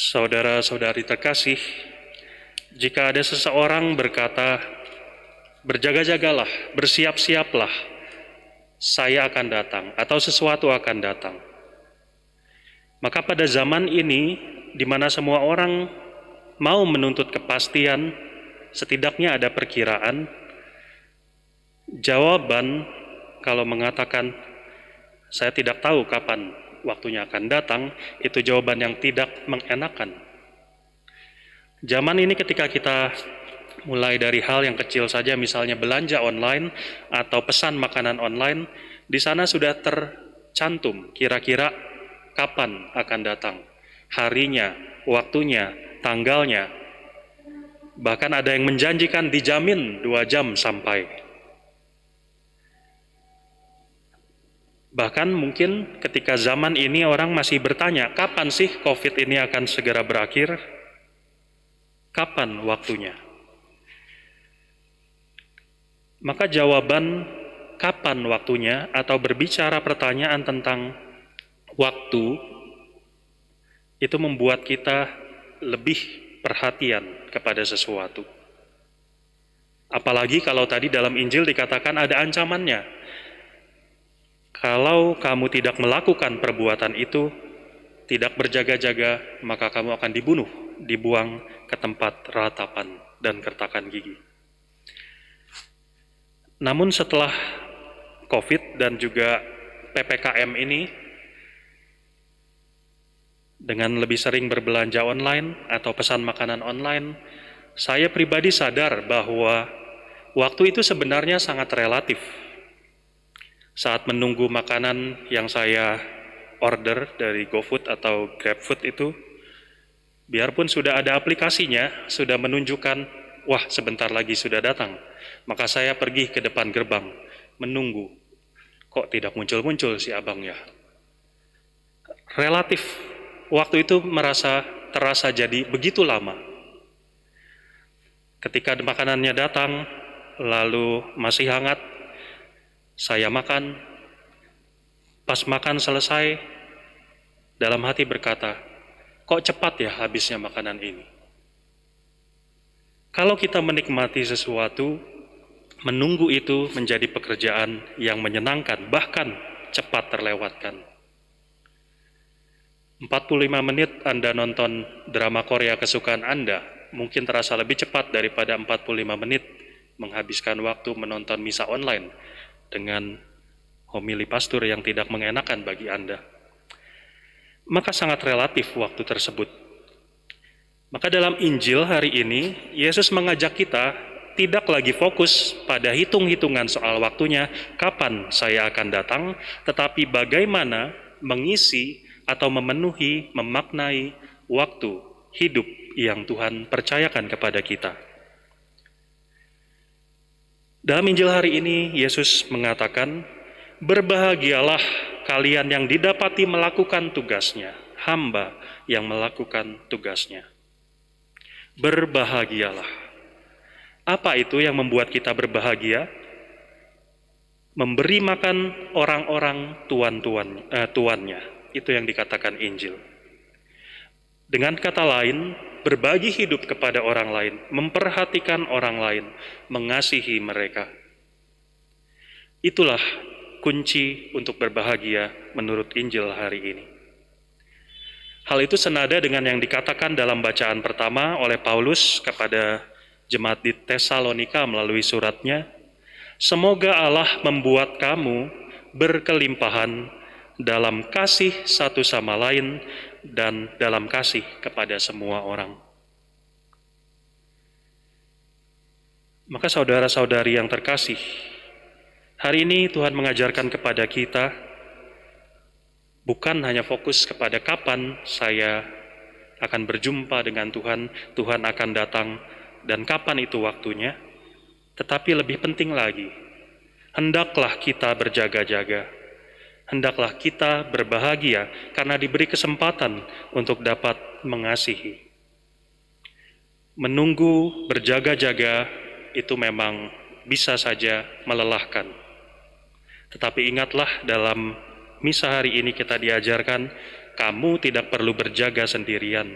Saudara-saudari terkasih, jika ada seseorang berkata, "Berjaga-jagalah, bersiap-siaplah, saya akan datang," atau sesuatu akan datang, maka pada zaman ini, di mana semua orang mau menuntut kepastian, setidaknya ada perkiraan. Jawaban kalau mengatakan, "Saya tidak tahu kapan waktunya akan datang, itu jawaban yang tidak mengenakan. Zaman ini ketika kita mulai dari hal yang kecil saja, misalnya belanja online atau pesan makanan online, di sana sudah tercantum kira-kira kapan akan datang, harinya, waktunya, tanggalnya. Bahkan ada yang menjanjikan dijamin dua jam sampai. Bahkan mungkin ketika zaman ini orang masih bertanya, kapan sih COVID ini akan segera berakhir? Kapan waktunya? Maka jawaban kapan waktunya atau berbicara pertanyaan tentang waktu itu membuat kita lebih perhatian kepada sesuatu. Apalagi kalau tadi dalam Injil dikatakan ada ancamannya, kalau kamu tidak melakukan perbuatan itu, tidak berjaga-jaga, maka kamu akan dibunuh, dibuang ke tempat ratapan dan kertakan gigi. Namun setelah COVID dan juga PPKM ini, dengan lebih sering berbelanja online atau pesan makanan online, saya pribadi sadar bahwa waktu itu sebenarnya sangat relatif saat menunggu makanan yang saya order dari GoFood atau GrabFood itu, biarpun sudah ada aplikasinya, sudah menunjukkan, wah sebentar lagi sudah datang, maka saya pergi ke depan gerbang, menunggu. Kok tidak muncul-muncul si abangnya? Relatif, waktu itu merasa terasa jadi begitu lama. Ketika makanannya datang, lalu masih hangat, saya makan, pas makan selesai, dalam hati berkata, kok cepat ya habisnya makanan ini. Kalau kita menikmati sesuatu, menunggu itu menjadi pekerjaan yang menyenangkan, bahkan cepat terlewatkan. 45 menit Anda nonton drama Korea kesukaan Anda, mungkin terasa lebih cepat daripada 45 menit menghabiskan waktu menonton misa online dengan homili pastor yang tidak mengenakan bagi Anda. Maka sangat relatif waktu tersebut. Maka dalam Injil hari ini, Yesus mengajak kita tidak lagi fokus pada hitung-hitungan soal waktunya, kapan saya akan datang, tetapi bagaimana mengisi atau memenuhi, memaknai waktu hidup yang Tuhan percayakan kepada kita. Dalam Injil hari ini, Yesus mengatakan, Berbahagialah kalian yang didapati melakukan tugasnya, hamba yang melakukan tugasnya. Berbahagialah. Apa itu yang membuat kita berbahagia? Memberi makan orang-orang tuan-tuan, eh, tuannya. Itu yang dikatakan Injil. Dengan kata lain, berbagi hidup kepada orang lain, memperhatikan orang lain, mengasihi mereka. Itulah kunci untuk berbahagia menurut Injil hari ini. Hal itu senada dengan yang dikatakan dalam bacaan pertama oleh Paulus kepada jemaat di Tesalonika melalui suratnya, Semoga Allah membuat kamu berkelimpahan dalam kasih satu sama lain dan dalam kasih kepada semua orang. Maka saudara-saudari yang terkasih, hari ini Tuhan mengajarkan kepada kita bukan hanya fokus kepada kapan saya akan berjumpa dengan Tuhan, Tuhan akan datang dan kapan itu waktunya, tetapi lebih penting lagi, hendaklah kita berjaga-jaga hendaklah kita berbahagia karena diberi kesempatan untuk dapat mengasihi. Menunggu berjaga-jaga itu memang bisa saja melelahkan. Tetapi ingatlah dalam misa hari ini kita diajarkan, kamu tidak perlu berjaga sendirian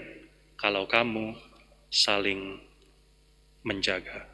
kalau kamu saling menjaga.